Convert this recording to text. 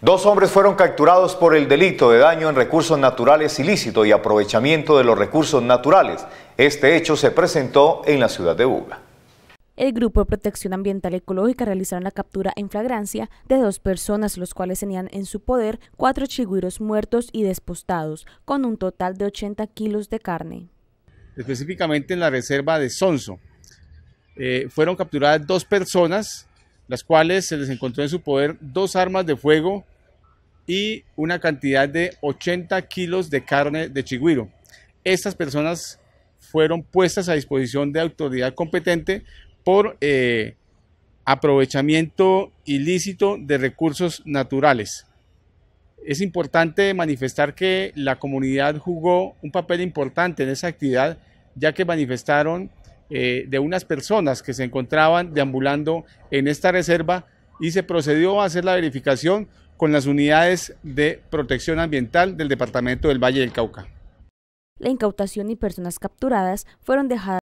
Dos hombres fueron capturados por el delito de daño en recursos naturales ilícito y aprovechamiento de los recursos naturales. Este hecho se presentó en la ciudad de Buga. El Grupo de Protección Ambiental Ecológica realizaron la captura en flagrancia de dos personas, los cuales tenían en su poder cuatro chigüiros muertos y despostados, con un total de 80 kilos de carne. Específicamente en la reserva de Sonso. Eh, fueron capturadas dos personas las cuales se les encontró en su poder dos armas de fuego y una cantidad de 80 kilos de carne de chigüiro. Estas personas fueron puestas a disposición de autoridad competente por eh, aprovechamiento ilícito de recursos naturales. Es importante manifestar que la comunidad jugó un papel importante en esa actividad, ya que manifestaron eh, de unas personas que se encontraban deambulando en esta reserva y se procedió a hacer la verificación con las unidades de protección ambiental del Departamento del Valle del Cauca. La incautación y personas capturadas fueron dejadas